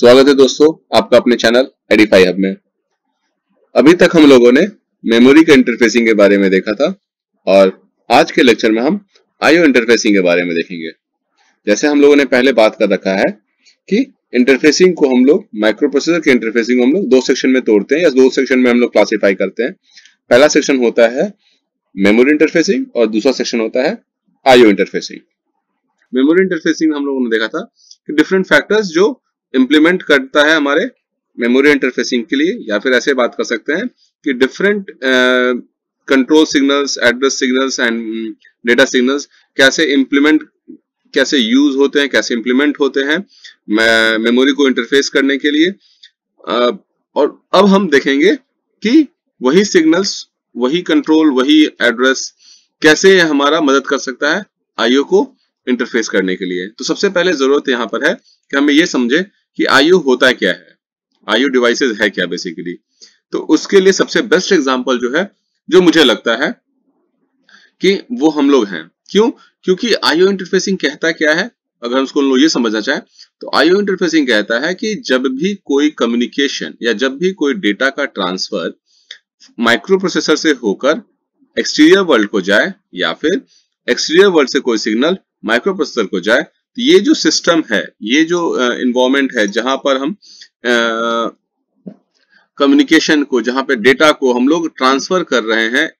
स्वागत है दोस्तों आपका अपने चैनल एडिफाई हब में अभी तक हम लोगों ने मेमोरी के इंटरफेसिंग के बारे में देखा था और आज के लेक्चर में हम आईओ इंटरफेसिंग के बारे में देखेंगे जैसे हम लोगों ने पहले बात कर रखा है कि इंटरफेसिंग को हम लोग माइक्रो प्रोसेसर के इंटरफेसिंग को हम लोग दो सेक्शन में तोड़ते हैं या दो सेक्शन में हम लोग क्लासीफाई करते हैं पहला सेक्शन होता है मेमोरी इंटरफेसिंग और दूसरा सेक्शन होता है आईओ इंटरफेसिंग मेमोरी इंटरफेसिंग हम लोगों ने देखा था कि डिफरेंट फैक्टर्स जो इम्प्लीमेंट करता है हमारे मेमोरी इंटरफेसिंग के लिए या फिर ऐसे बात कर सकते हैं कि different control signals address signals and data signals कैसे इम्प्लीमेंट कैसे यूज होते हैं कैसे इम्प्लीमेंट होते हैं मेमोरी को इंटरफेस करने के लिए uh, और अब हम देखेंगे कि वही सिग्नल्स वही कंट्रोल वही एड्रेस कैसे हमारा मदद कर सकता है आईओ को इंटरफेस करने के लिए तो सबसे पहले जरूरत यहां पर है कि हमें ये समझे कि आईओ होता क्या है आईओ डिवाइसेस है क्या बेसिकली तो उसके लिए सबसे बेस्ट एग्जाम्पल जो है जो मुझे लगता है कि वो हम लोग हैं क्यों क्योंकि आईओ इंटरफेसिंग कहता क्या है अगर हम उसको ये समझना चाहें तो आईओ इंटरफेसिंग कहता है कि जब भी कोई कम्युनिकेशन या जब भी कोई डेटा का ट्रांसफर माइक्रो प्रोसेसर से होकर एक्सटीरियर वर्ल्ड को जाए या फिर एक्सटीरियर वर्ल्ड से कोई सिग्नल माइक्रो प्रोसेसर को जाए तो ये जो सिस्टम है ये जो इन्वायरमेंट है जहां पर हम कम्युनिकेशन को जहां पर डेटा को हम लोग ट्रांसफर कर रहे हैं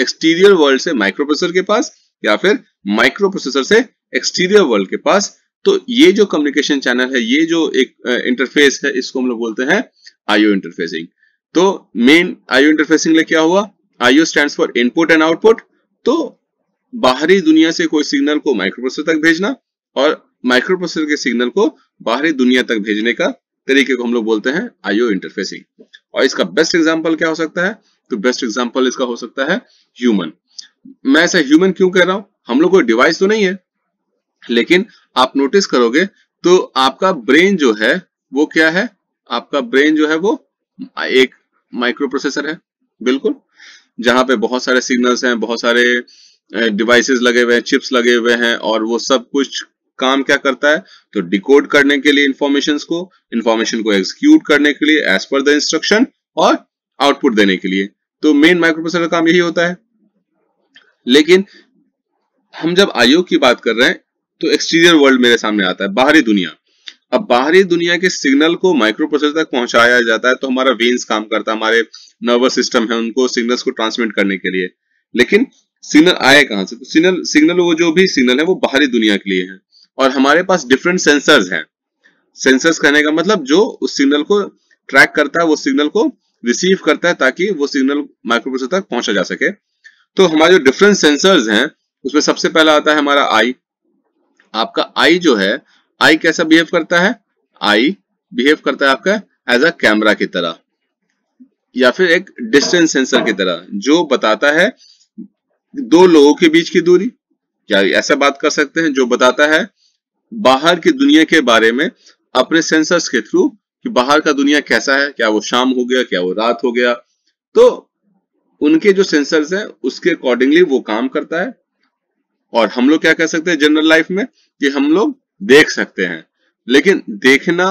एक्सटीरियर वर्ल्ड से माइक्रो प्रोसेसर के पास या फिर माइक्रो प्रोसेसर से एक्सटीरियर वर्ल्ड के पास तो ये जो कम्युनिकेशन चैनल है ये जो एक इंटरफेस है इसको हम लोग बोलते हैं आईओ इंटरफेसिंग तो मेन आईओ इंटरफेसिंग क्या हुआ IO stand for input and output तो बाहरी दुनिया से कोई सिग्नल को माइक्रोप्रोसेसर तक भेजना और माइक्रोप्रोसेसर के सिग्नल को बाहरी दुनिया तक भेजने का तरीके को हम लोग बोलते हैं आईओ इंटरफेसिंग और इसका बेस्ट एग्जाम्पल क्या हो सकता है तो बेस्ट एग्जाम्पल इसका हो सकता है ह्यूमन मैं ऐसा ह्यूमन क्यों कह रहा हूं हम लोग कोई डिवाइस तो नहीं है लेकिन आप नोटिस करोगे तो आपका ब्रेन जो है वो क्या है आपका ब्रेन जो है वो एक माइक्रो प्रोसेसर है बिल्कुल जहां पे बहुत सारे सिग्नल्स हैं बहुत सारे डिवाइसेस लगे हुए हैं चिप्स लगे हुए हैं और वो सब कुछ काम क्या करता है तो डिकोड करने के लिए इंफॉर्मेशन को इंफॉर्मेशन को एग्जीक्यूट करने के लिए एज पर द इंस्ट्रक्शन और आउटपुट देने के लिए तो मेन माइक्रोप्रोसेसर का काम यही होता है लेकिन हम जब आयोग की बात कर रहे हैं तो एक्सटीरियर वर्ल्ड मेरे सामने आता है बाहरी दुनिया अब बाहरी दुनिया के सिग्नल को माइक्रोप्रोसेसर तक पहुंचाया जाता है तो हमारा वेन्स काम करता है हमारे नर्वस सिस्टम है उनको सिग्नल्स को ट्रांसमिट करने के लिए लेकिन सिग्नल आए कहां से तो सिग्नल सिग्नल वो जो भी सिग्नल है वो बाहरी दुनिया के लिए है और हमारे पास डिफरेंट सेंसर्स हैं सेंसर्स कहने का मतलब जो उस सिग्नल को ट्रैक करता है वो सिग्नल को रिसीव करता है ताकि वो सिग्नल माइक्रोप्रोसेसर तक पहुंचा जा सके तो हमारे जो डिफरेंट सेंसर्स हैं उसमें सबसे पहला आता है हमारा आई आपका आई जो है आई कैसा बिहेव करता है आई बिहेव करता है आपका एज अ कैमरा की तरह या फिर एक डिस्टेंस सेंसर की तरह जो बताता है दो लोगों के बीच की दूरी क्या ऐसा बात कर सकते हैं जो बताता है बाहर की दुनिया के बारे में अपने सेंसर्स के थ्रू कि बाहर का दुनिया कैसा है क्या वो शाम हो गया क्या वो रात हो गया तो उनके जो सेंसर्स हैं उसके अकॉर्डिंगली वो काम करता है और हम लोग क्या कह सकते हैं जनरल लाइफ में कि हम लोग देख सकते हैं लेकिन देखना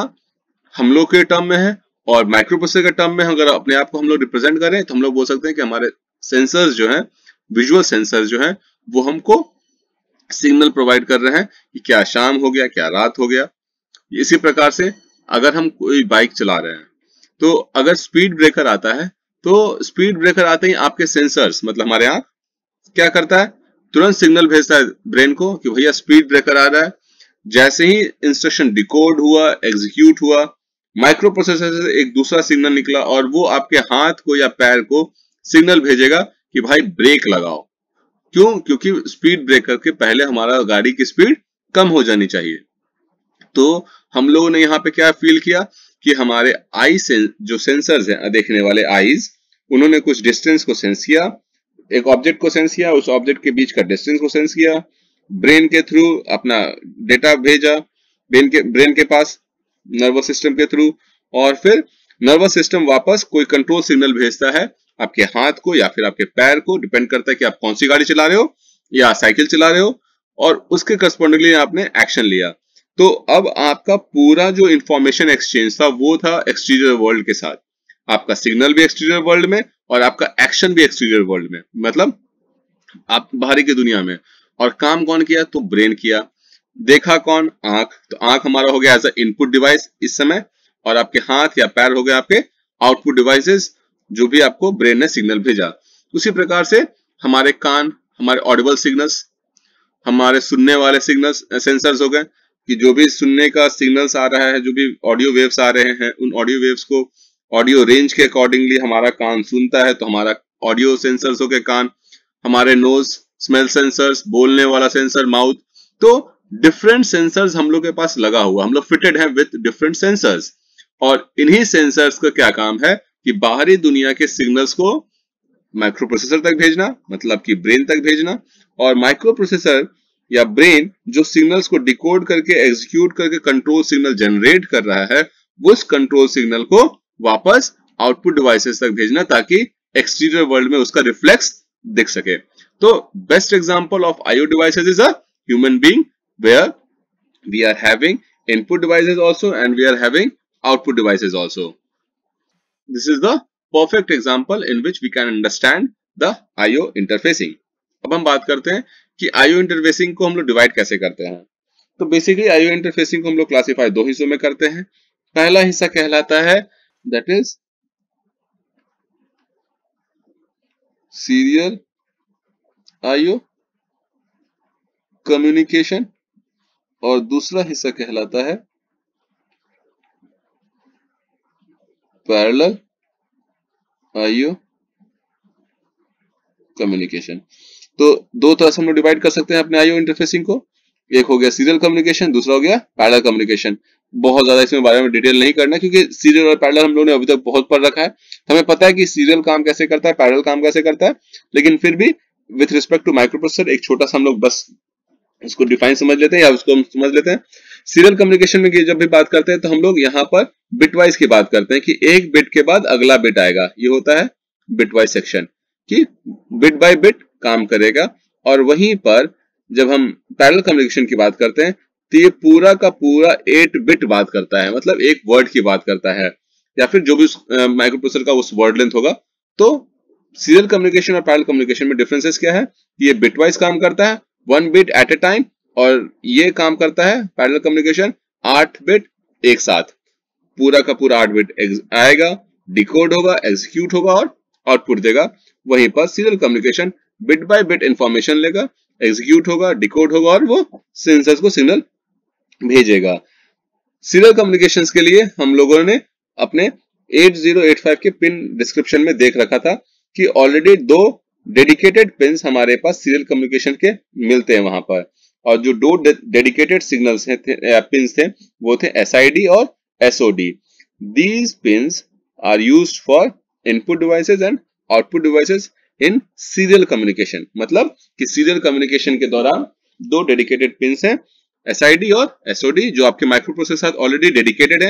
हम लोग के टर्म में है और माइक्रोप्रोसेसर के टर्म में अगर अपने आप को हम लोग रिप्रेजेंट करें तो हम लोग बोल सकते हैं कि हमारे सेंसर्स जो हैं विजुअल सेंसर्स जो हैं वो हमको सिग्नल प्रोवाइड कर रहा है कि क्या शाम हो गया क्या रात हो गया इसी प्रकार से अगर हम कोई बाइक चला रहे हैं तो अगर स्पीड ब्रेकर आता है तो स्पीड ब्रेकर आते ही आपके सेंसर्स मतलब हमारे यहाँ क्या करता है तुरंत सिग्नल भेजता है ब्रेन को कि भैया स्पीड ब्रेकर आ रहा है जैसे ही इंस्ट्रक्शन डिकोड हुआ एग्जीक्यूट हुआ माइक्रो प्रोसेसर से एक दूसरा सिग्नल निकला और वो आपके हाथ को या पैर को सिग्नल भेजेगा कि भाई ब्रेक लगाओ क्यों क्योंकि स्पीड ब्रेकर के पहले हमारा गाड़ी की स्पीड कम हो जानी चाहिए तो हम लोगों ने यहाँ पे क्या फील किया कि हमारे आई से जो सेंसर हैं देखने वाले आईज उन्होंने कुछ डिस्टेंस को सेंस किया एक ऑब्जेक्ट को सेंस किया उस ऑब्जेक्ट के बीच का डिस्टेंस को सेंस किया ब्रेन के थ्रू अपना डेटा भेजा ब्रेन के ब्रेन के पास नर्वस सिस्टम के थ्रू और फिर नर्वस सिस्टम वापस कोई कंट्रोल सिग्नल भेजता है आपके हाथ को या फिर आपके पैर को डिपेंड करता है कि आप कौन सी गाड़ी चला रहे हो या साइकिल चला रहे हो और उसके करस्पॉन्डिंगली आपने एक्शन लिया तो अब आपका पूरा जो इंफॉर्मेशन एक्सचेंज था वो था एक्सटीरियर वर्ल्ड के साथ आपका सिग्नल भी एक्सटीरियर वर्ल्ड में और आपका एक्शन भी एक्सटीरियर वर्ल्ड में मतलब आप बाहरी की दुनिया में और काम कौन किया तो ब्रेन किया देखा कौन आंख तो आंख हमारा हो गया एज अ इनपुट डिवाइस इस समय और आपके हाथ या पैर हो गए आपके आउटपुट डिवाइसेस जो भी आपको ब्रेन ने सिग्नल भेजा उसी प्रकार से हमारे कान हमारे ऑडिबल सिग्नल्स हमारे सुनने वाले सिग्नल्स सेंसर्स हो गए कि जो भी सुनने का सिग्नल्स आ रहा है जो भी ऑडियो वेव्स आ रहे हैं उन ऑडियो वेव्स को ऑडियो रेंज के अकॉर्डिंगली हमारा कान सुनता है तो हमारा ऑडियो सेंसर्स हो गए कान हमारे नोज स्मेल सेंसर्स बोलने वाला सेंसर माउथ तो डिफरेंट सेंसर्स हम लोग के पास लगा हुआ हम लोग फिटेड है विथ डिफरेंट सेंसर्स और इन्हीं सेंसर्स का क्या काम है कि बाहरी दुनिया के सिग्नल्स को माइक्रोप्रोसेसर तक भेजना मतलब कि ब्रेन तक भेजना और माइक्रोप्रोसेसर या ब्रेन जो सिग्नल्स को डिकोड करके एग्जीक्यूट करके कंट्रोल सिग्नल जनरेट कर रहा है उस कंट्रोल सिग्नल को वापस आउटपुट डिवाइसेस तक भेजना ताकि एक्सटीरियर वर्ल्ड में उसका रिफ्लेक्स दिख सके तो best example of IO devices is a human being where we are having input devices also and we are having output devices also This is the perfect example in which we can understand the IO interfacing. अब हम बात करते हैं कि IO interfacing को हम लोग divide कैसे करते हैं तो basically IO interfacing को हम लोग classify दो हिस्सों में करते हैं पहला हिस्सा कहलाता है that is serial IO communication और दूसरा हिस्सा कहलाता है parallel IO communication. तो दो तरह से हम लोग डिवाइड कर सकते हैं अपने आईओ इंटरफेसिंग को एक हो गया सीरियल कम्युनिकेशन दूसरा हो गया पैरल कम्युनिकेशन बहुत ज्यादा इसमें बारे में डिटेल नहीं करना क्योंकि सीरियल और पैरल हम लोगों ने अभी तक बहुत पढ़ रखा है तो हमें पता है कि सीरियल काम कैसे करता है पैरल काम कैसे करता है लेकिन फिर भी विथ रिस्पेक्ट टू माइक्रोप्रोसेसर एक छोटा सा हम लोग बस इसको डिफाइन समझ लेते हैं या उसको हम समझ लेते हैं सीरियल कम्युनिकेशन में जब भी बात करते हैं तो हम लोग यहाँ पर बिटवाइज की बात करते हैं कि एक बिट के बाद अगला बिट आएगा ये होता है बिटवाइज सेक्शन कि बिट बाय बिट काम करेगा और वहीं पर जब हम पैरल कम्युनिकेशन की बात करते हैं तो ये पूरा का पूरा एट बिट बात करता है मतलब एक वर्ड की बात करता है या फिर जो भी माइक्रोप्रोसेसर का उस वर्ड लेंथ होगा तो सीरियल कम्युनिकेशन और पैरल कम्युनिकेशन में डिफरेंसेस क्या है ये बिटवाइज काम करता है one bit at a time और ये काम करता है पैरल कम्युनिकेशन आठ बिट एक साथ पूरा का पूरा आठ बिट आएगा डिकोड होगा एग्जीक्यूट होगा और आउटपुट देगा वहीं पर serial communication bit by bit information लेगा एग्जीक्यूट होगा डिकोड होगा और वो सेंसर्स को सिग्नल भेजेगा सीरियल कम्युनिकेशन के लिए हम लोगों ने अपने 8085 के पिन डिस्क्रिप्शन में देख रखा था कि ऑलरेडी दो डेडिकेटेड पिन हमारे पास सीरियल कम्युनिकेशन के मिलते हैं वहां पर और जो दो डेडिकेटेड सिग्नल पिन थे वो थे एस और D these pins are used for input devices and output devices in serial communication मतलब कि सीरियल कम्युनिकेशन के दौरान दो डेडिकेटेड pins हैं डी और एसओडी जो आपके माइक्रोप्रोसेसर ऑलरेडी डेडिकेटेड है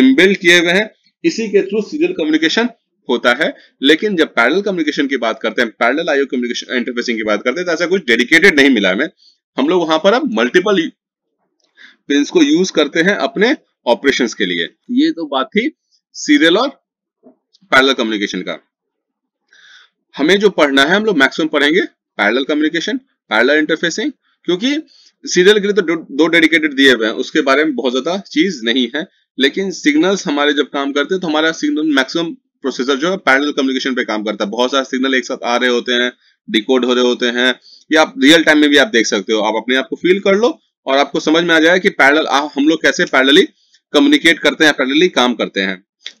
इनबिल्ड किए हुए हैं इसी के थ्रू सीरियल कम्युनिकेशन होता है लेकिन जब पैरेलल कम्युनिकेशन की बात करते हैं पैरेलल आईओ कम्युनिकेशन इंटरफेसिंग की बात करते हैं तो ऐसा कुछ डेडिकेटेड नहीं मिला हमें हम लोग वहां पर अब मल्टीपल पिन को यूज करते हैं अपने ऑपरेशन के लिए ये तो बात थी सीरियल और पैरल कम्युनिकेशन का हमें जो पढ़ना है हम लोग मैक्सिमम पढ़ेंगे पैरल कम्युनिकेशन पैरल इंटरफेसिंग क्योंकि सीरियल के लिए तो दो डेडिकेटेड दिए हुए हैं उसके बारे में बहुत ज्यादा चीज नहीं है लेकिन सिग्नल्स हमारे जब काम करते हैं तो हमारा सिग्नल मैक्सिमम प्रोसेसर जो है पैरल कम्युनिकेशन पे काम करता है बहुत सारे सिग्नल एक साथ आ रहे होते हैं डिकोड हो रहे होते हैं ये आप रियल टाइम में भी आप देख सकते हो आप अपने आप को फील कर लो और आपको समझ में आ जाएगा कि पैरल हम लोग कैसे पैरलली कम्युनिकेट करते हैं पैरलली काम करते हैं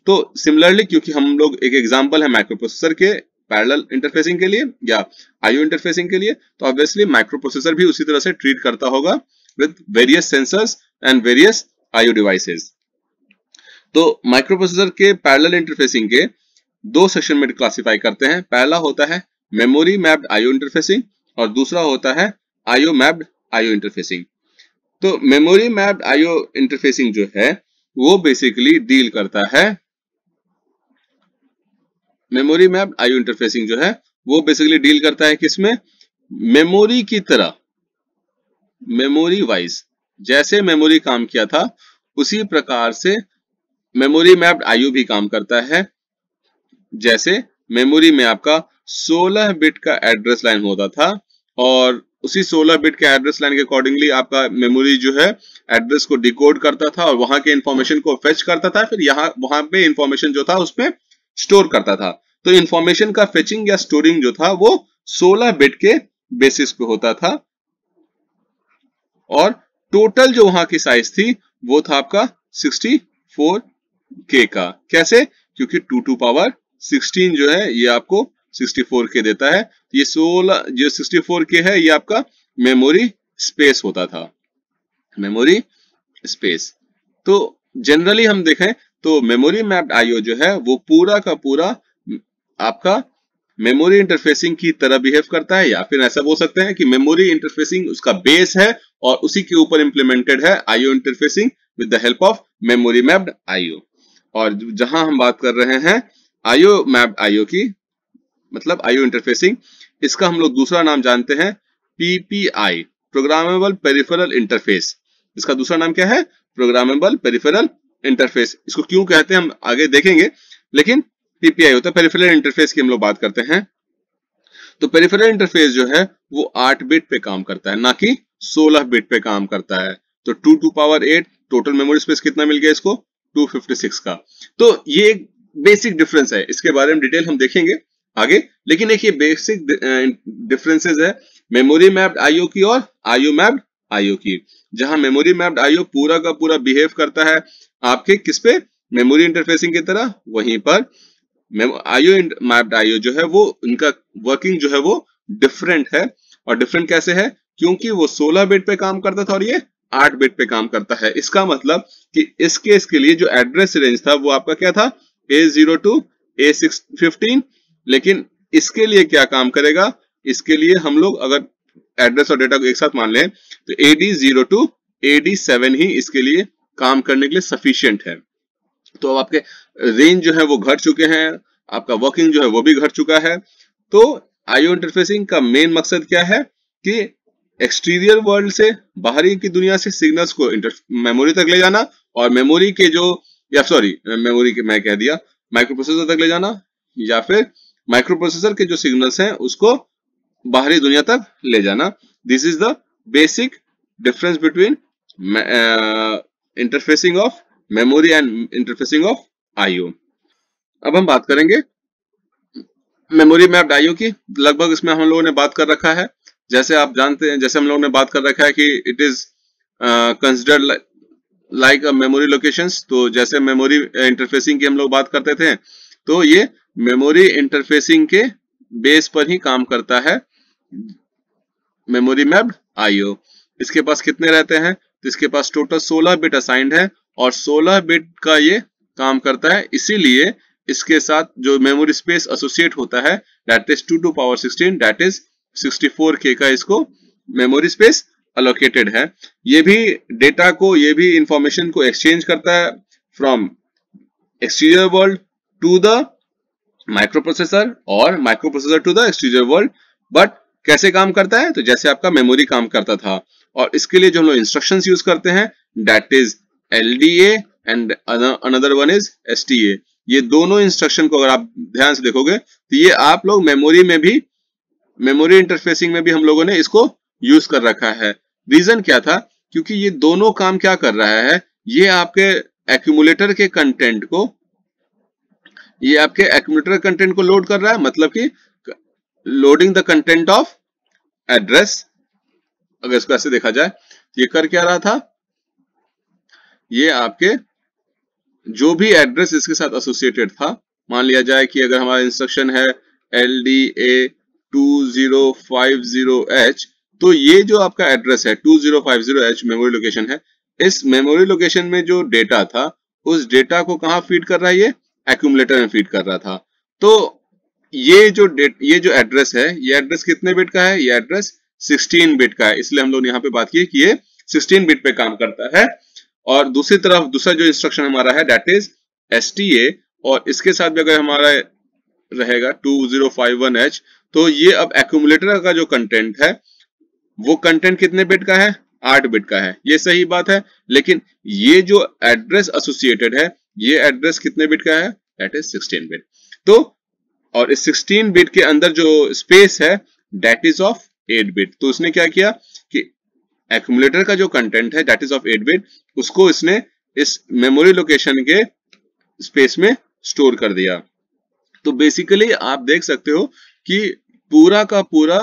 तो सिमिलरली क्योंकि हम लोग एक एग्जाम्पल है माइक्रो प्रोसेसर के पैरल इंटरफेसिंग के लिए या आईओ इंटरफेसिंग के लिए तो ऑब्वियसली माइक्रो प्रोसेसर भी उसी तरह से ट्रीट करता होगा with various sensors and various IO devices तो माइक्रो प्रोसेसर के पैरल इंटरफेसिंग के दो सेक्शन में क्लासिफाई करते हैं पहला होता है मेमोरी मैप्ड आईओ इंटरफेसिंग और दूसरा होता है आईओ मैप्ड आईओ इंटरफेसिंग तो मेमोरी मैप्ड आईओ इंटरफेसिंग जो है वो बेसिकली डील करता है मेमोरी मैप्ड आईओ इंटरफेसिंग जो है वो बेसिकली डील करता है किसमें मेमोरी की तरह मेमोरी वाइज जैसे मेमोरी काम किया था उसी प्रकार से मेमोरी मैप्ड आईओ भी काम करता है जैसे मेमोरी में आपका 16 बिट का एड्रेस लाइन होता था और उसी 16 बिट के एड्रेस लाइन के अकॉर्डिंगली आपका मेमोरी जो है एड्रेस को डिकोड करता था और वहां के इंफॉर्मेशन को फेच करता था फिर यहाँ वहां पे इंफॉर्मेशन जो था उसमें स्टोर करता था तो इंफॉर्मेशन का फेचिंग या स्टोरिंग जो था वो 16 बिट के बेसिस पे होता था और टोटल जो वहां की साइज थी वो था आपका 64 के का कैसे क्योंकि टू टू पावर 16 जो है ये आपको 64K के देता है तो ये 16 जो 64K के है ये आपका मेमोरी स्पेस होता था मेमोरी स्पेस तो जनरली हम देखें तो मेमोरी मैप्ड आईओ जो है वो पूरा का पूरा आपका मेमोरी इंटरफेसिंग की तरह बिहेव करता है या फिर ऐसा बोल सकते हैं कि मेमोरी इंटरफेसिंग उसका बेस है और उसी के ऊपर इंप्लीमेंटेड है IO interfacing with the help of memory mapped IO और जहां हम बात कर रहे हैं आईओ मैप्ड आईओ की मतलब आईओ इंटरफेसिंग इसका हम लोग दूसरा नाम जानते हैं पीपीआई प्रोग्रामेबल पेरिफेरल इंटरफेस इसका दूसरा नाम क्या है प्रोग्रामेबल पेरिफेरल इंटरफेस इसको क्यों कहते हैं हम आगे देखेंगे लेकिन पीपीआई होता है पेरिफेरल इंटरफेस की हम लोग बात करते हैं तो पेरिफेरल इंटरफेस जो है वो आठ बिट पे काम करता है ना कि सोलह बिट पे काम करता है तो two to power eight total memory space कितना मिल गया इसको 256 का तो ये एक बेसिक डिफरेंस है इसके बारे में डिटेल हम देखेंगे आगे लेकिन एक ये बेसिक डिफरेंसेस है मेमोरी मैप्ड आईओ की और आईओ मैप्ड आईओ की जहां मेमोरी मैप्ड आईओ पूरा का पूरा बिहेव करता है आपके किस पे मेमोरी इंटरफेसिंग की तरह वहीं पर आईओ मैप्ड आईओ जो है वो उनका वर्किंग जो है वो डिफरेंट है और डिफरेंट कैसे है क्योंकि वो सोलह बेट पे काम करता था और ये आठ बेट पे काम करता है इसका मतलब कि इस केस के लिए जो एड्रेस रेंज था वो आपका क्या था A zero to A six fifteen लेकिन इसके लिए क्या काम करेगा इसके लिए हम लोग अगर एड्रेस और डेटा को एक साथ मान लें तो AD zero to AD seven ही इसके लिए काम करने के लिए सफिशियंट है तो अब आपके रेंज जो है वो घट चुके हैं आपका वर्किंग जो है वो भी घट चुका है तो आईओ इंटरफेसिंग का मेन मकसद क्या है कि एक्सटीरियर वर्ल्ड से बाहरी की दुनिया से सिग्नल्स को मेमोरी तक ले जाना और मेमोरी के जो या सॉरी मेमोरी के मैं कह दिया माइक्रोप्रोसेसर तक ले जाना या फिर माइक्रोप्रोसेसर के जो सिग्नल्स हैं उसको बाहरी दुनिया तक ले जाना this is the basic difference between interfacing of memory and interfacing of IO अब हम बात करेंगे मेमोरी मैप आईओ की लगभग इसमें हम लोगों ने बात कर रखा है जैसे आप जानते हैं जैसे हम लोगों ने बात कर रखा है कि it is considered like memory locations तो जैसे मेमोरी इंटरफेसिंग uh, की हम लोग बात करते थे तो ये मेमोरी इंटरफेसिंग के बेस पर ही काम करता है मेमोरी मैप आईओ इसके पास कितने रहते हैं तो इसके पास टोटल 16 बिट असाइंड है और 16 बिट का ये काम करता है इसीलिए इसके साथ जो मेमोरी स्पेस एसोसिएट होता है that is two to power sixteen that is sixty four K का इसको मेमोरी स्पेस अलोकेटेड है ये भी डेटा को ये भी इंफॉर्मेशन को एक्सचेंज करता है from exterior world to the microprocessor or microprocessor to the exterior world but कैसे काम करता है तो जैसे आपका मेमोरी काम करता था और इसके लिए जो हम लोग इंस्ट्रक्शन यूज करते हैं that is L D A and another one is S T A ये दोनों इंस्ट्रक्शन को अगर आप ध्यान से देखोगे तो ये आप लोग मेमोरी में भी मेमोरी इंटरफेसिंग में भी हम लोगों ने इसको यूज कर रखा है रीजन क्या था क्योंकि ये दोनों काम क्या कर रहा है ये आपके एक्यूमुलेटर के कंटेंट को ये आपके एक्यूमुलेटर कंटेंट को लोड कर रहा है मतलब कि loading the content of address अगर इसको ऐसे देखा जाए तो ये कर क्या रहा था ये आपके जो भी एड्रेस इसके साथ एसोसिएटेड था मान लिया जाए कि अगर हमारा इंस्ट्रक्शन है L D A two zero five zero H तो ये जो आपका एड्रेस है two zero five zero H memory location है इस मेमोरी लोकेशन में जो डेटा था उस डेटा को कहा फीड कर रहा है ये एक्यूमलेटर में फीड कर रहा था तो ये जो डेट ये जो एड्रेस है ये एड्रेस कितने बिट का है ये एड्रेस 16 बिट का है इसलिए हम लोग यहाँ पे बात की कि ये 16 बिट पे काम करता है और दूसरी तरफ दूसरा जो इंस्ट्रक्शन हमारा है डेट इज एस और इसके साथ भी अगर हमारा रहेगा 2051H तो ये अब एक्यूमुलेटर का जो कंटेंट है वो कंटेंट कितने बिट का है आठ बिट का है ये सही बात है लेकिन ये जो एड्रेस एसोसिएटेड है ये एड्रेस कितने बिट का है दैट इज 16 बिट तो और इस 16 बिट के अंदर जो स्पेस है दैट इज ऑफ 8 बिट तो उसने क्या किया कि एक्यूमुलेटर का जो कंटेंट है दैट इज ऑफ 8 बिट उसको इसने इस मेमोरी लोकेशन के स्पेस में स्टोर कर दिया तो बेसिकली आप देख सकते हो कि पूरा का पूरा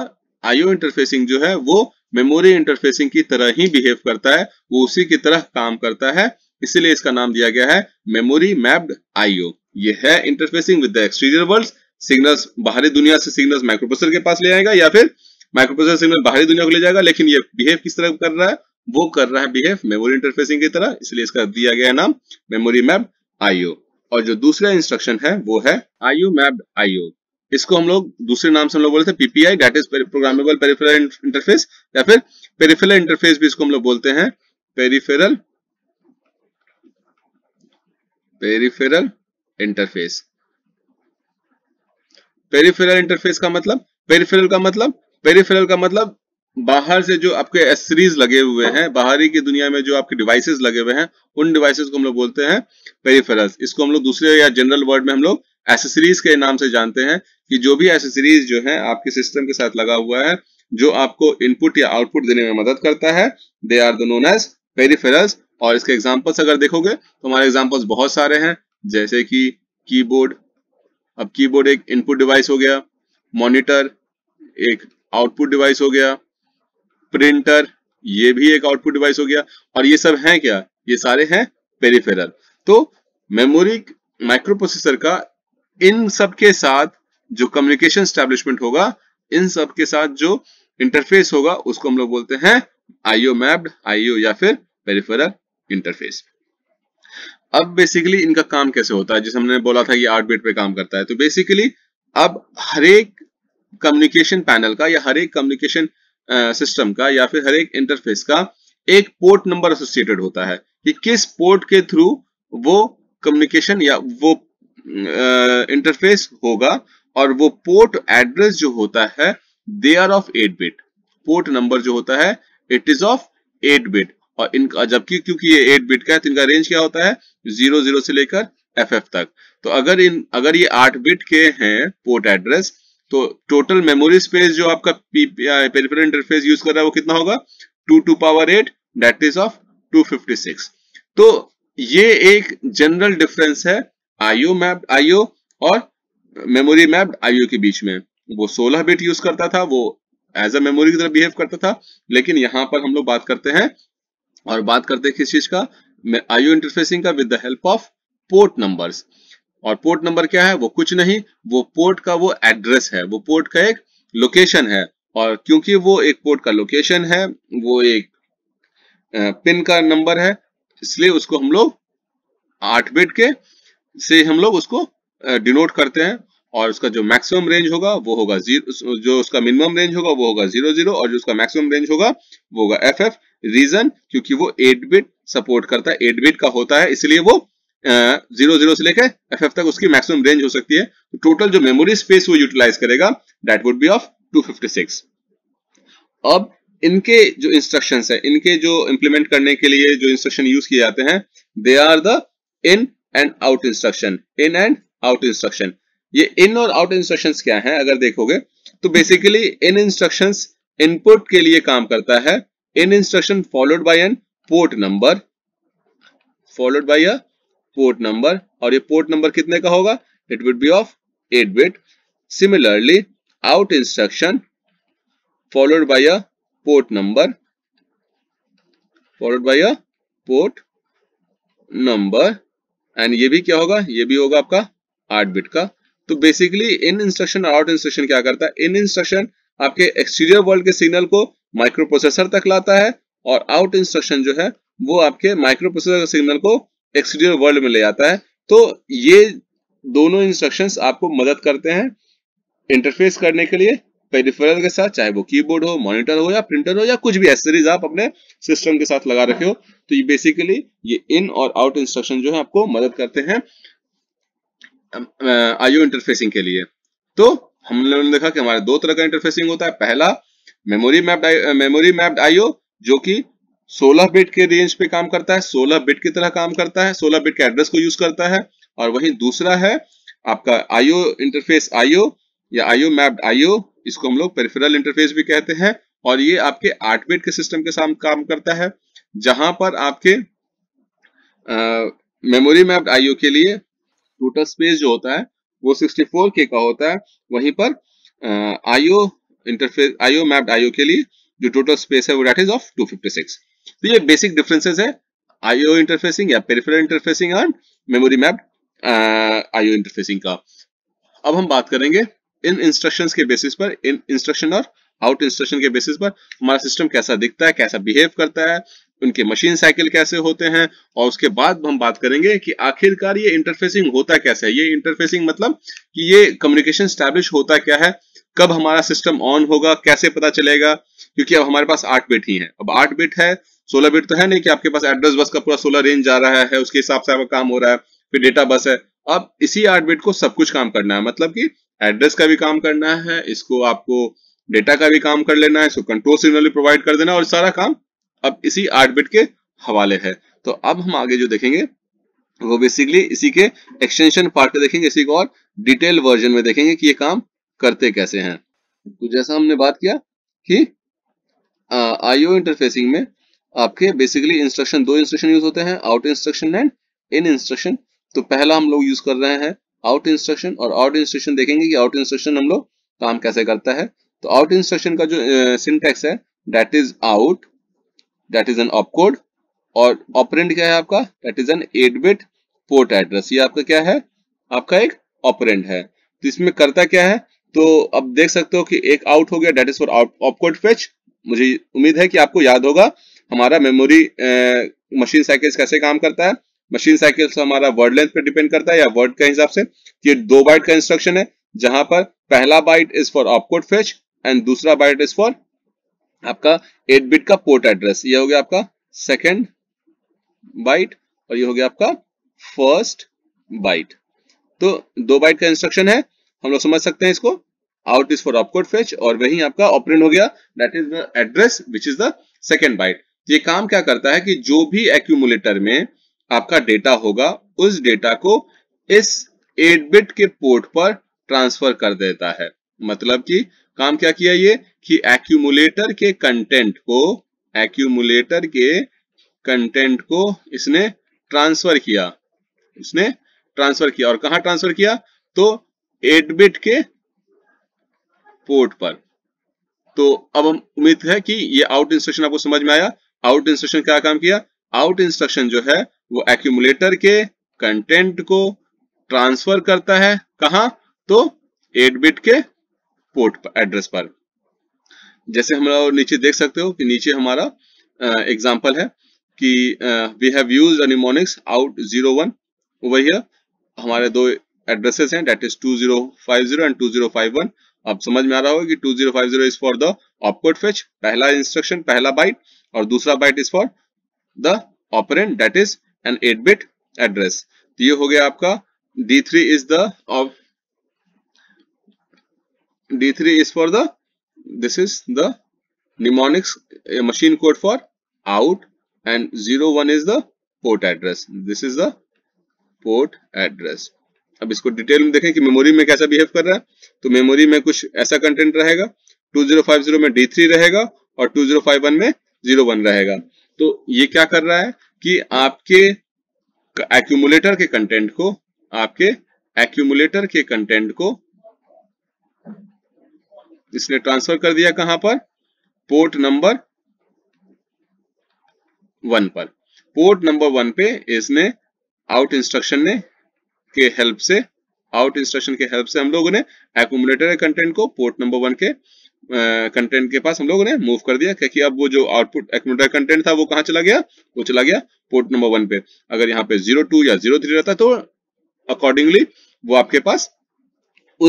आईओ इंटरफेसिंग जो है वो मेमोरी इंटरफेसिंग की तरह ही बिहेव करता है वो उसी की तरह काम करता है इसीलिए इसका नाम दिया गया है मेमोरी मैप्ड आईओ ये है interfacing with the exterior world signals बाहरी दुनिया से सिग्नल्स माइक्रोप्रोसर के पास ले आएगा या फिर माइक्रोप्रोसर सिग्नल बाहरी दुनिया को ले जाएगा लेकिन ये बिहेव किस तरह कर रहा है वो कर रहा है बिहेव मेमोरी इंटरफेसिंग की तरह इसलिए इसका दिया गया नाम मेमोरी मैप आईओ और जो दूसरा इंस्ट्रक्शन है वो है आईओ मैप आईओ इसको हम लोग दूसरे नाम से हम लोग बोलते हैं PPI that is programmable peripheral interface या फिर पेरिफेरल इंटरफेस भी इसको हम लोग बोलते हैं peripheral peripheral interface peripheral interface का मतलब पेरीफेरल का मतलब पेरिफेरल का मतलब बाहर से जो आपके एसरीज लगे हुए हैं बाहरी की दुनिया में जो आपके डिवाइसेस लगे हुए हैं उन डिवाइसेस को हम लोग बोलते हैं पेरिफेरल्स इसको हम लोग दूसरे या जनरल वर्ड में हम लोग एसेसरीज के नाम से जानते हैं कि जो भी एसेसरीज जो है आपके सिस्टम के साथ लगा हुआ है जो आपको इनपुट या आउटपुट देने में मदद करता है they are the known as peripherals और इसके एग्जाम्पल्स अगर देखोगे तो हमारे एग्जाम्पल्स बहुत सारे हैं जैसे कि कीबोर्ड अब कीबोर्ड एक इनपुट डिवाइस हो गया मॉनिटर एक आउटपुट डिवाइस हो गया प्रिंटर ये भी एक आउटपुट डिवाइस हो गया और ये सब हैं क्या ये सारे हैं पेरीफेरल तो मेमोरी माइक्रोप्रोसेसर का इन सब के साथ जो कम्युनिकेशन स्टैब्लिशमेंट होगा इन सब के साथ जो इंटरफेस होगा उसको हम लोग बोलते हैं आईओ मैप्ड आईओ या फिर पेरिफेरल इंटरफेस अब बेसिकली इनका काम कैसे होता है जैसे हमने बोला था ये आठ बिट पे काम करता है तो बेसिकली अब हर एक कम्युनिकेशन पैनल का या हर एक कम्युनिकेशन सिस्टम का या फिर हर एक इंटरफेस का एक पोर्ट नंबर एसोसिएटेड होता है कि किस पोर्ट के थ्रू वो कम्युनिकेशन या वो इंटरफेस होगा और वो पोर्ट एड्रेस जो होता है they are of eight bit port number जो होता है it is of eight bit और इनका जबकि क्योंकि ये एट बिट का है तो इनका रेंज क्या होता है जीरो जीरो से लेकर एफ एफ तक तो अगर इन अगर ये आठ बिट के हैं पोर्ट एड्रेस तो टोटल मेमोरी स्पेस जो आपका पेरिफेरल इंटरफेस यूज कर रहा है वो कितना होगा two to power eight that is of two fifty six तो ये एक जनरल डिफरेंस है आईओ मैप आईओ और मेमोरी मैप आईओ के बीच में वो 16 बिट यूज करता था वो एज अ मेमोरी की तरह बिहेव करता था लेकिन यहां पर हम लोग बात करते हैं और बात करते हैं किस चीज का आईओ इंटरफेसिंग का with the help of port numbers और पोर्ट नंबर क्या है वो कुछ नहीं वो पोर्ट का वो एड्रेस है वो पोर्ट का एक लोकेशन है और क्योंकि वो एक पोर्ट का लोकेशन है वो एक पिन का नंबर है इसलिए उसको हम लोग आठ बिट के से हम लोग उसको डिनोट करते हैं और उसका जो मैक्सिमम रेंज होगा वो होगा जीरो जो उसका मिनिमम रेंज होगा वो होगा जीरो जीरो और जो उसका मैक्सिमम रेंज होगा वो होगा एफ एफ रीजन क्योंकि वो एट बिट सपोर्ट करता है एट बिट का होता है इसलिए वो जीरो जीरो से लेकर एफ एफ तक उसकी मैक्सिमम रेंज हो सकती है तो टोटल जो मेमोरी स्पेस वो यूटिलाइज करेगा that would be of six अब इनके जो इंस्ट्रक्शन है इनके जो इंप्लीमेंट करने के लिए जो इंस्ट्रक्शन यूज किए जाते हैं they are the in and out instruction in and out instruction ये इन और आउट इंस्ट्रक्शंस क्या हैं अगर देखोगे तो बेसिकली इन इंस्ट्रक्शंस इनपुट के लिए काम करता है in instruction followed by an port number followed by a port number और ये पोर्ट नंबर कितने का होगा it would be of 8 bit similarly out instruction followed by a port number followed by a port number and ये भी क्या होगा ये भी होगा आपका 8 बिट का तो बेसिकली इन इंस्ट्रक्शन और आउट इंस्ट्रक्शन क्या करता है इन इंस्ट्रक्शन आपके एक्सटीरियर वर्ल्ड के सिग्नल को माइक्रो प्रोसेसर तक लाता है और आउट इंस्ट्रक्शन जो है वो आपके माइक्रो प्रोसेसर सिग्नल को एक्सटीरियर वर्ल्ड में ले जाता है तो ये दोनों इंस्ट्रक्शंस आपको मदद करते हैं इंटरफेस करने के लिए पेरिफेरल के साथ चाहे वो कीबोर्ड हो मॉनिटर हो या प्रिंटर हो या कुछ भी एसेसरीज आप अपने सिस्टम के साथ लगा रखे हो तो ये बेसिकली ये इन और आउट इंस्ट्रक्शन जो है आपको मदद करते हैं आईओ इंटरफेसिंग के लिए तो हम लोगों ने देखा कि हमारे दो तरह का इंटरफेसिंग होता है पहला memory mapped memory mapped IO जो कि 16 बिट के रेंज पे काम करता है 16 बिट की तरह काम करता है 16 बिट के एड्रेस को यूज करता है और वहीं दूसरा है आपका आईओ इंटरफेस आईओ या आईओ मैप्ड आईओ इसको हम लोग पेरिफेरल इंटरफेस भी कहते हैं और ये आपके 8 बिट के सिस्टम के साथ काम करता है जहां पर आपके मेमोरी मैप्ड आईओ के लिए टोटल स्पेस जो होता है वो 64 के का होता है वहीं पर IO interface IO mapped IO के लिए जो टोटल स्पेस है वो डेट इज ऑफ 256 तो ये बेसिक डिफरेंसेस है आईओ इंटरफेसिंग या peripheral interfacing and memory mapped IO interfacing का अब हम बात करेंगे इन इंस्ट्रक्शंस के बेसिस पर इन इंस्ट्रक्शन और आउट इंस्ट्रक्शन के बेसिस पर हमारा सिस्टम कैसा दिखता है कैसा बिहेव करता है उनके मशीन साइकिल कैसे होते हैं और उसके बाद हम बात करेंगे कि आखिरकार ये इंटरफेसिंग होता कैसे है ये इंटरफेसिंग मतलब कि ये कम्युनिकेशन स्टैब्लिश होता क्या है कब हमारा सिस्टम ऑन होगा कैसे पता चलेगा क्योंकि अब हमारे पास आठ बिट ही है अब आठ बिट है सोलह बिट तो है नहीं कि आपके पास एड्रेस बस का पूरा सोलह रेंज जा रहा है उसके हिसाब से आपका काम हो रहा है फिर डेटा बस है अब इसी आठ बिट को सब कुछ काम करना है मतलब कि एड्रेस का भी काम करना है इसको आपको डेटा का भी काम कर लेना है इसको कंट्रोल सिग्नल भी प्रोवाइड कर देना और सारा काम अब इसी आठ बिट के हवाले है तो अब हम आगे जो देखेंगे वो बेसिकली इसी के एक्सटेंशन पार्ट पे देखेंगे इसी को और डिटेल वर्जन में देखेंगे कि ये काम करते कैसे हैं तो जैसा हमने बात किया कि आईओ इंटरफेसिंग में आपके बेसिकली इंस्ट्रक्शन दो इंस्ट्रक्शन यूज होते हैं out instruction and in instruction तो पहला हम लोग यूज कर रहे हैं आउट इंस्ट्रक्शन और आउट इंस्ट्रक्शन देखेंगे कि आउट इंस्ट्रक्शन हम लोग काम कैसे करता है तो आउट इंस्ट्रक्शन का जो सिंटेक्स है that is out that is an opcode और ऑपरेंट क्या है आपका that is an eight bit port address ये आपका क्या है आपका एक ऑपरेंट है तो इसमें करता क्या है तो अब देख सकते हो कि एक आउट हो गया that is for opcode fetch मुझे उम्मीद है कि आपको याद होगा हमारा मेमोरी मशीन साइकिल्स कैसे काम करता है मशीन साइकिल्स हमारा वर्ड लेंथ पे डिपेंड करता है या वर्ड के हिसाब से तो ये दो बाइट का इंस्ट्रक्शन है जहां पर पहला byte is for opcode fetch and दूसरा बाइट इज फॉर आपका 8 बिट का पोर्ट एड्रेस ये हो गया आपका सेकेंड बाइट और ये हो गया आपका फर्स्ट बाइट तो दो बाइट का इंस्ट्रक्शन है हम लोग समझ सकते हैं इसको out is for opcode fetch और वही आपका ऑपरेंट हो गया that is the address which is the second byte ये काम क्या करता है कि जो भी एक्यूमुलेटर में आपका डेटा होगा उस डेटा को इस 8 बिट के पोर्ट पर ट्रांसफर कर देता है मतलब कि काम क्या किया ये कि एक्यूमुलेटर के कंटेंट को एक्यूमुलेटर के कंटेंट को इसने ट्रांसफर किया इसने ट्रांसफर किया और कहा ट्रांसफर किया तो 8 बिट के पोर्ट पर तो अब हम उम्मीद है कि ये आउट इंस्ट्रक्शन आपको समझ में आया आउट इंस्ट्रक्शन क्या काम किया आउट इंस्ट्रक्शन जो है वो एक्यूमुलेटर के कंटेंट को ट्रांसफर करता है कहा तो 8 बिट के पोर्ट एड्रेस पर जैसे लोग नीचे देख सकते हो कि नीचे हमारा एग्जाम्पल है कि we have use mnemonics out zero one over here हमारे दो एड्रेसेस हैं that is zero and one अब समझ में आ रहा होगा कि two zero five zero is for the opcode fetch पहला इंस्ट्रक्शन पहला बाइट और दूसरा byte is for the operand that is an eight bit address तो ये हो गया आपका D three is the of D3 is for the, this is the mnemonics a machine code for out and 01 is the port address. This is the port address. अब इसको detail में देखें कि मेमोरी में कैसा बिहेव कर रहा है तो मेमोरी में कुछ ऐसा कंटेंट रहेगा 2050 में D3 रहेगा और 2051 में 01 रहेगा तो ये क्या कर रहा है कि आपके एक्यूमुलेटर के कंटेंट को आपके एक्यूमुलेटर के कंटेंट को इसने ट्रांसफर कर दिया कहां पर पोर्ट नंबर वन पर पोर्ट नंबर वन पे इसने आउट इंस्ट्रक्शन ने के हेल्प से आउट इंस्ट्रक्शन के हेल्प से हम लोगों ने एकुमुलेटर कंटेंट को पोर्ट नंबर वन के कंटेंट uh, के पास हम लोगों ने मूव कर दिया क्योंकि अब वो जो आउटपुट एकुमुलेटर कंटेंट था वो कहां चला गया वो चला गया पोर्ट नंबर वन पे अगर यहाँ पे जीरो टू या जीरो थ्री रहता तो अकॉर्डिंगली वो आपके पास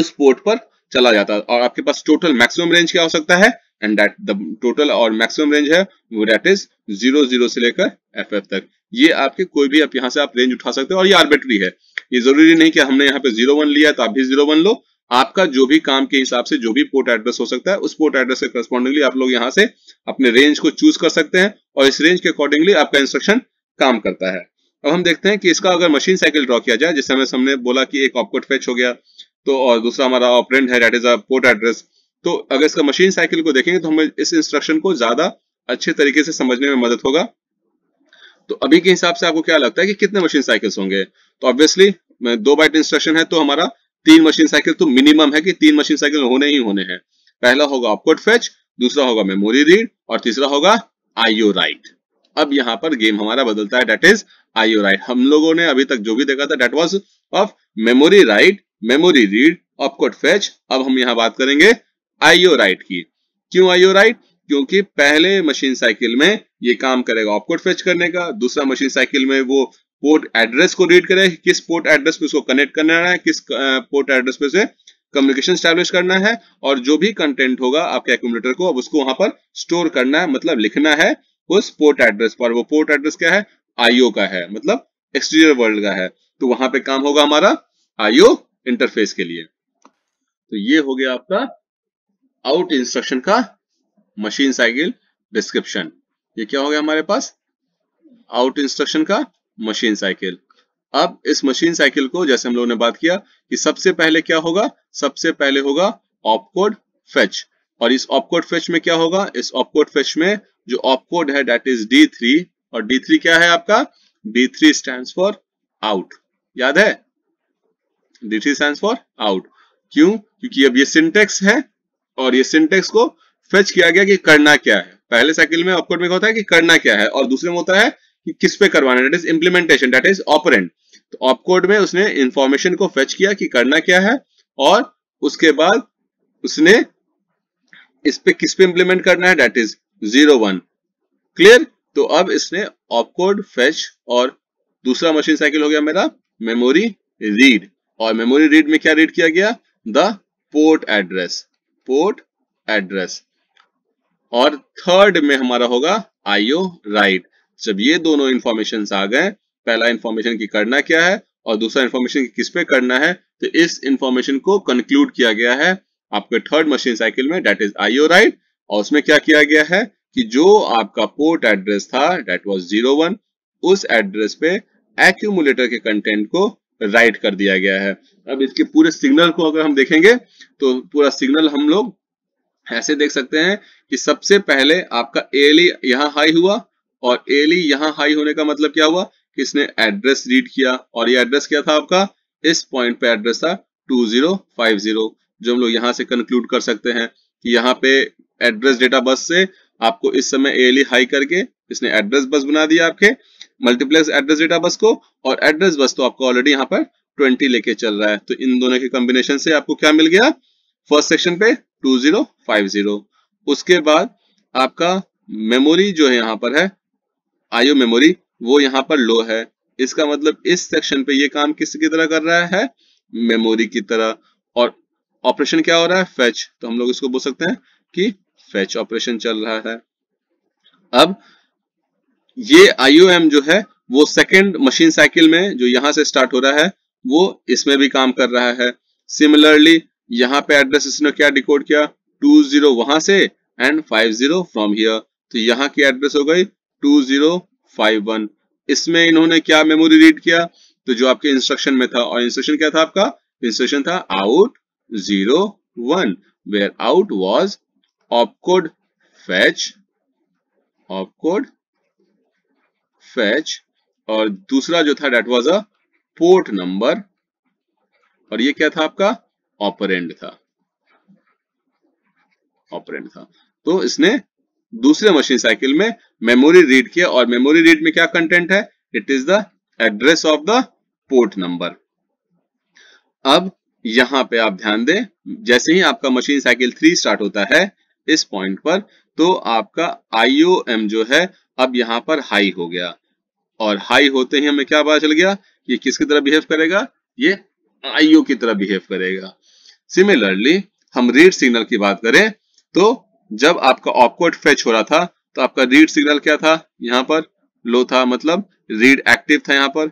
उस पोर्ट पर चला जाता है और आपके पास टोटल मैक्सिमम रेंज क्या हो सकता है एंड दैट द टोटल और मैक्सिमम रेंज है वो डेट इज जीरो जीरो से लेकर एफ एफ तक ये आपके कोई भी आप यहाँ से आप रेंज उठा सकते हैं और ये आर्बिट्री है ये जरूरी नहीं कि हमने यहाँ पे जीरो वन लिया तो आप भी जीरो वन लो आपका जो भी काम के हिसाब से जो भी पोर्ट एड्रेस हो सकता है उस पोर्ट एड्रेस के करस्पॉन्डिंगली आप लोग यहाँ से अपने रेंज को चूज कर सकते हैं और इस रेंज के अकॉर्डिंगली आपका इंस्ट्रक्शन काम करता है अब हम देखते हैं कि इसका अगर मशीन साइकिल ड्रॉ किया जाए जिससे समय हमने बोला कि एक ऑपकोट फेच हो गया तो और दूसरा हमारा ऑपरेंट है that is a port address तो अगर इसका मशीन साइकिल को देखेंगे तो हमें इस इंस्ट्रक्शन को ज्यादा अच्छे तरीके से समझने में मदद होगा तो अभी के हिसाब से आपको क्या लगता है कि कितने मशीन साइकिल्स होंगे तो ऑब्वियसली दो बाइट इंस्ट्रक्शन है तो हमारा तीन मशीन साइकिल तो मिनिमम है कि तीन मशीन साइकिल होने ही होने हैं पहला होगा ऑपकोट फेच दूसरा होगा मेमोरी रीड और तीसरा होगा आईओ राइट अब यहाँ पर गेम हमारा बदलता है डेट इज आईओ राइट हम लोगों ने अभी तक जो भी देखा था that was of memory write memory read opcode fetch अब हम यहां बात करेंगे आईओ राइट की क्यों आईओ राइट क्योंकि पहले मशीन साइकिल में ये काम करेगा ऑपकोड फेच करने का दूसरा मशीन साइकिल में वो पोर्ट एड्रेस को रीड करे किस पोर्ट एड्रेस पे उसको कनेक्ट करना है किस पोर्ट एड्रेस पे से कम्युनिकेशन स्टैब्लिश करना है और जो भी कंटेंट होगा आपके एकुमुलेटर को अब उसको वहां पर स्टोर करना है मतलब लिखना है उस पोर्ट एड्रेस पर वो पोर्ट एड्रेस क्या है आईओ का है मतलब एक्सटीरियर वर्ल्ड का है तो वहां पे काम होगा हमारा आईओ इंटरफेस के लिए तो ये हो गया आपका आउट इंस्ट्रक्शन का मशीन साइकिल डिस्क्रिप्शन ये क्या हो गया हमारे पास आउट इंस्ट्रक्शन का मशीन साइकिल अब इस मशीन साइकिल को जैसे हम लोगों ने बात किया कि सबसे पहले क्या होगा सबसे पहले होगा ऑपकोड फेच और इस ऑपकोड फेच में क्या होगा इस ऑपकोड फेच में जो ऑपकोड है डेट इज डी थ्री और डी थ्री क्या है आपका D three stand for out याद है this is stand for out क्यों क्योंकि अब ये सिंटेक्स है और ये सिंटेक्स को फेच किया गया कि करना क्या है पहले साइकिल में ऑपकोट में होता है कि करना क्या है और दूसरे में होता है कि किस पे करवाना that is implementation that is operand तो ऑपकोट में उसने इंफॉर्मेशन को फेच किया कि करना क्या है और उसके बाद उसने इस पे किस पे इंप्लीमेंट करना है that is zero one clear तो अब इसने ऑपकोड फेच और दूसरा मशीन साइकिल हो गया मेरा मेमोरी रीड और मेमोरी रीड में क्या रीड किया गया the port address port address और थर्ड में हमारा होगा आईओ राइट जब ये दोनों इंफॉर्मेशन आ गए पहला इंफॉर्मेशन की करना क्या है और दूसरा इंफॉर्मेशन किस पे करना है तो इस इंफॉर्मेशन को कंक्लूड किया गया है आपके थर्ड मशीन साइकिल में डेट इज आईओ राइट और उसमें क्या किया गया है कि जो आपका पोर्ट एड्रेस था डेट वॉज जीरो वन उस एड्रेस पे एक्यूमुलेटर के कंटेंट को राइट कर दिया गया है अब इसके पूरे सिग्नल को अगर हम देखेंगे तो पूरा सिग्नल हम लोग ऐसे देख सकते हैं कि सबसे पहले आपका एली e यहाँ हाई हुआ और एली e यहाँ हाई होने का मतलब क्या हुआ कि इसने एड्रेस रीड किया और ये एड्रेस क्या था आपका इस पॉइंट पे एड्रेस था 2050 जो हम लोग यहाँ से कंक्लूड कर सकते हैं कि यहाँ पे एड्रेस डेटा बस से आपको इस समय एली हाई e करके इसने एड्रेस बस बना दिया आपके मल्टीप्लेक्स एड्रेस डेटा बस को और एड्रेस बस तो आपको ऑलरेडी यहाँ पर 20 लेके चल रहा है तो इन दोनों के कॉम्बिनेशन से आपको क्या मिल गया फर्स्ट सेक्शन पे 2050 उसके बाद आपका मेमोरी जो है यहाँ पर है आईओ मेमोरी वो यहाँ पर लो है इसका मतलब इस सेक्शन पे ये काम किस की तरह कर रहा है मेमोरी की तरह और ऑपरेशन क्या हो रहा है फेच तो हम लोग इसको बोल सकते हैं कि फेच ऑपरेशन चल रहा है अब ये आईओएम जो है वो सेकेंड मशीन साइकिल में जो यहां से स्टार्ट हो रहा है वो इसमें भी काम कर रहा है सिमिलरली यहाँ पे एड्रेस इसने क्या डिकोड किया टू जीरो वहां से and five zero from here तो यहाँ की एड्रेस हो गई टू जीरो फाइव वन इसमें इन्होंने क्या मेमोरी रीड किया तो जो आपके इंस्ट्रक्शन में था और इंस्ट्रक्शन क्या था आपका इंस्ट्रक्शन था out zero one where out was opcode fetch opcode fetch और दूसरा जो था that was a port number और ये क्या था आपका ऑपरेंड था ऑपरेंड था तो इसने दूसरे मशीन साइकिल में मेमोरी रीड किया और मेमोरी रीड में क्या कंटेंट है it is the address of the port number अब यहां पे आप ध्यान दें जैसे ही आपका मशीन साइकिल थ्री स्टार्ट होता है इस पॉइंट पर तो आपका एम जो है अब यहां पर हाई हो गया और हाई होते ही हमें क्या पता चल गया ये किसकी तरह बिहेव करेगा ये आईओ की तरह बिहेव करेगा सिमिलरली हम रीड सिग्नल की बात करें तो जब आपका ऑकवर्ड फेच हो रहा था तो आपका रीड सिग्नल क्या था यहां पर लो था मतलब रीड एक्टिव था यहां पर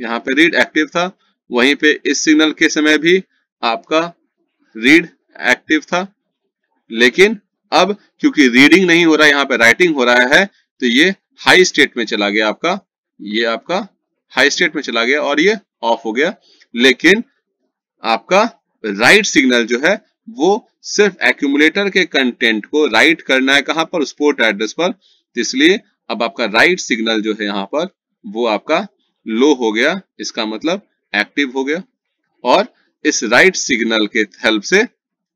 यहां पे रीड एक्टिव था वहीं पे इस सिग्नल के समय भी आपका रीड एक्टिव था लेकिन अब क्योंकि रीडिंग नहीं हो रहा यहां पे राइटिंग हो रहा है तो ये हाई स्टेट में चला गया आपका ये आपका हाई स्टेट में चला गया और ये ऑफ हो गया लेकिन आपका राइट सिग्नल जो है वो सिर्फ एक्यूमुलेटर के कंटेंट को राइट करना है कहां पर स्पोर्ट एड्रेस पर इसलिए अब आपका राइट सिग्नल जो है यहां पर वो आपका लो हो गया इसका मतलब एक्टिव हो गया और इस राइट सिग्नल के हेल्प से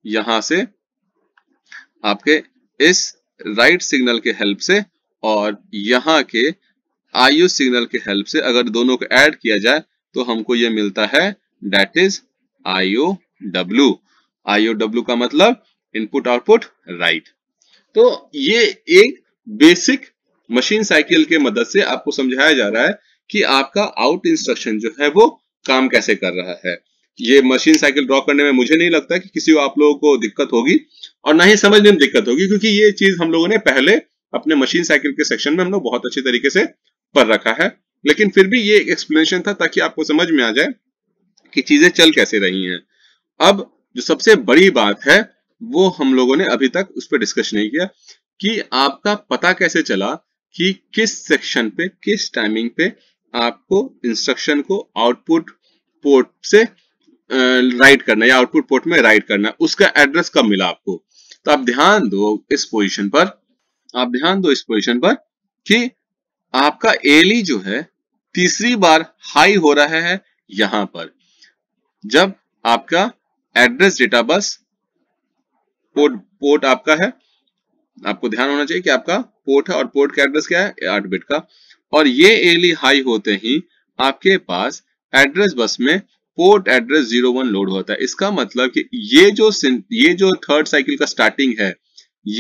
यहां से आपके इस राइट सिग्नल के हेल्प से और यहां के आईओ सिग्नल के हेल्प से अगर दोनों को ऐड किया जाए तो हमको ये मिलता है that is IO W IO W का मतलब इनपुट आउटपुट राइट तो ये एक बेसिक मशीन साइकिल के मदद से आपको समझाया जा रहा है कि आपका आउट इंस्ट्रक्शन जो है वो काम कैसे कर रहा है ये मशीन साइकिल ड्रॉ करने में मुझे नहीं लगता कि किसी आप लोगों को दिक्कत होगी और ना ही समझने में दिक्कत होगी क्योंकि ये चीज हम लोगों ने पहले अपने मशीन साइकिल के सेक्शन में हम लोग बहुत अच्छी तरीके से पर रखा है लेकिन फिर भी ये एक एक्सप्लेनेशन था ताकि आपको समझ में आ जाए कि चीजें चल कैसे रही हैं अब जो सबसे बड़ी बात है वो हम लोगों ने अभी तक उस पर डिस्कस नहीं किया कि आपका पता कैसे चला कि किस सेक्शन पे किस टाइमिंग पे आपको इंस्ट्रक्शन को आउटपुट पोर्ट से राइट करना या आउटपुट पोर्ट में राइट करना उसका एड्रेस कब मिला आपको तो आप ध्यान दो इस पोजीशन पर आप ध्यान दो इस पोजीशन पर कि आपका एली जो है तीसरी बार हाई हो रहा है यहां पर जब आपका address data bus port port आपका है आपको ध्यान होना चाहिए कि आपका पोर्ट है और पोर्ट का एड्रेस क्या है आठ बिट का और ये एली हाई होते ही आपके पास एड्रेस बस में port address zero one load होता है इसका मतलब कि ये जो ये जो थर्ड साइकिल का स्टार्टिंग है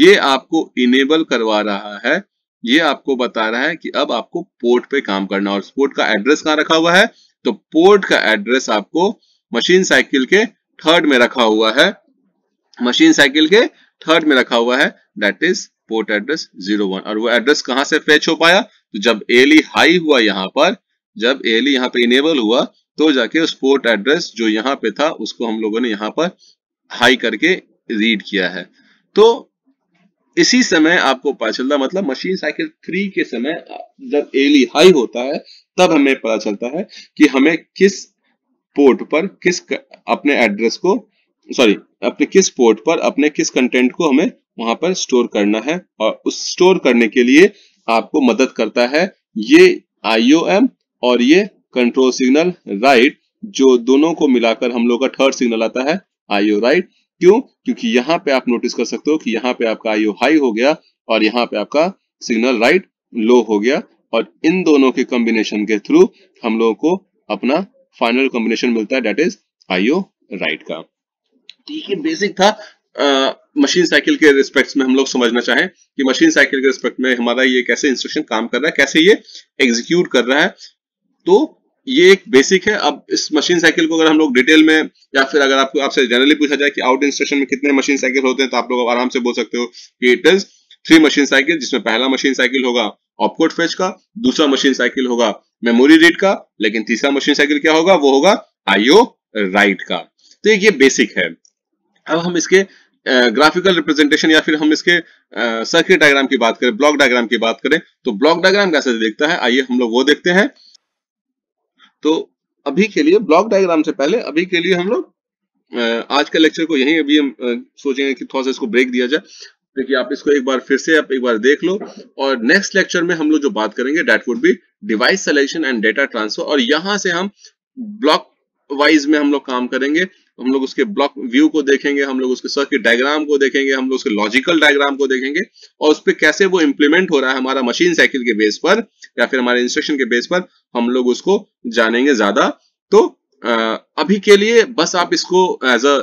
ये आपको इनेबल करवा रहा है ये आपको बता रहा है कि अब आपको पोर्ट पे काम करना और पोर्ट का एड्रेस कहाँ रखा हुआ है तो पोर्ट का एड्रेस आपको मशीन साइकिल के थर्ड में रखा हुआ है मशीन साइकिल के थर्ड में रखा हुआ है that is port address zero one और वो एड्रेस कहां से फेच हो पाया तो जब एली हाई हुआ यहां पर जब एली यहां पर इनेबल हुआ तो जाके उस पोर्ट एड्रेस जो यहां पे था उसको हम लोगों ने यहां पर हाई करके रीड किया है तो इसी समय आपको पता चलता मतलब मशीन साइकिल थ्री के समय जब एली हाई होता है तब हमें पता चलता है कि हमें किस पोर्ट पर किस अपने एड्रेस को सॉरी अपने किस पोर्ट पर अपने किस कंटेंट को हमें वहां पर स्टोर करना है और उस स्टोर करने के लिए आपको मदद करता है ये आईओएम और ये कंट्रोल सिग्नल राइट जो दोनों को मिलाकर हम लोग का थर्ड सिग्नल आता है आईओ राइट क्यों क्योंकि यहाँ पे आप नोटिस कर सकते हो कि यहाँ पे आपका आईओ हाई हो गया और यहाँ पे आपका सिग्नल राइट लो हो गया और इन दोनों के कॉम्बिनेशन के थ्रू हम लोगों को अपना फाइनल कॉम्बिनेशन मिलता है डेट इज आईओ राइट का ठीक है बेसिक था मशीन साइकिल के रिस्पेक्ट में हम लोग समझना चाहें कि मशीन साइकिल के रिस्पेक्ट में हमारा ये कैसे इंस्ट्रक्शन काम कर रहा है कैसे ये एग्जीक्यूट कर रहा है तो ये एक बेसिक है अब इस मशीन साइकिल को अगर हम लोग डिटेल में या फिर अगर आपको आपसे जनरली पूछा जाए कि आउट इंस्ट्रक्शन में कितने मशीन साइकिल होते हैं तो आप लोग आराम से बोल सकते हो कि it is three machine cycle जिसमें पहला मशीन साइकिल होगा ऑपकोट फेच का दूसरा मशीन साइकिल होगा मेमोरी रीड का लेकिन तीसरा मशीन साइकिल क्या होगा वो होगा आईओ राइट का तो ये बेसिक है अब हम इसके ग्राफिकल रिप्रेजेंटेशन या फिर हम इसके सर्किट डायग्राम की बात करें ब्लॉक डायग्राम की बात करें तो ब्लॉक डायग्राम कैसे देखता है आइए हम लोग वो देखते हैं तो अभी के लिए ब्लॉक डायग्राम से पहले अभी के लिए हम लोग आज का लेक्चर को यही अभी हम सोचेंगे कि थोड़ा सा इसको ब्रेक दिया जाए देखिए आप इसको एक बार फिर से आप एक बार देख लो और नेक्स्ट लेक्चर में हम लोग जो बात करेंगे that would be device selection and data transfer और यहाँ से हम ब्लॉक वाइज में हम लोग काम करेंगे हम लोग उसके ब्लॉक व्यू को देखेंगे हम लोग उसके सर्किट डायग्राम को देखेंगे हम लोग उसके लॉजिकल डायग्राम को देखेंगे और उस पर कैसे वो इंप्लीमेंट हो रहा है हमारा मशीन साइकिल के बेस पर या फिर हमारे इंस्ट्रक्शन के बेस पर हम लोग उसको जानेंगे ज्यादा तो अभी के लिए बस आप इसको एज अ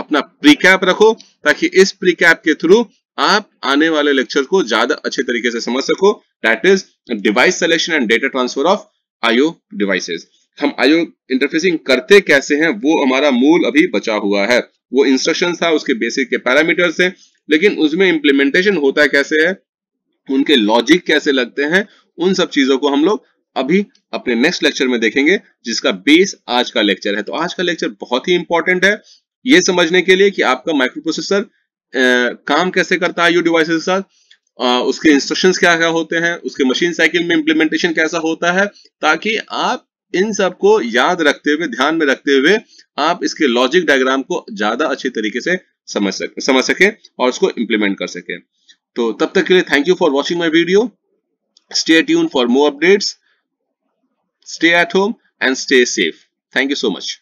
अपना प्रीकैप रखो ताकि इस प्रीकैप के थ्रू आप आने वाले लेक्चर को ज्यादा अच्छे तरीके से समझ सको that is device selection and data transfer of IO devices हम आईओ इंटरफेसिंग करते कैसे हैं वो हमारा मूल अभी बचा हुआ है वो इंस्ट्रक्शन था उसके बेसिक के पैरामीटर्स थे लेकिन उसमें इंप्लीमेंटेशन होता है कैसे है उनके लॉजिक कैसे लगते हैं उन सब चीजों को हम लोग अभी अपने नेक्स्ट लेक्चर में देखेंगे जिसका बेस आज का लेक्चर है तो आज का लेक्चर बहुत ही इंपॉर्टेंट है ये समझने के लिए कि आपका माइक्रो प्रोसेसर काम कैसे करता है यू डिवाइस के साथ उसके इंस्ट्रक्शंस क्या क्या होते हैं उसके मशीन साइकिल में इंप्लीमेंटेशन कैसा होता है ताकि आप इन सबको याद रखते हुए ध्यान में रखते हुए आप इसके लॉजिक डायग्राम को ज्यादा अच्छे तरीके से समझ सके समझ सके और उसको इंप्लीमेंट कर सके तो तब तक के लिए thank you for watching my video stay tune for more updates Stay at home and stay safe. Thank you so much.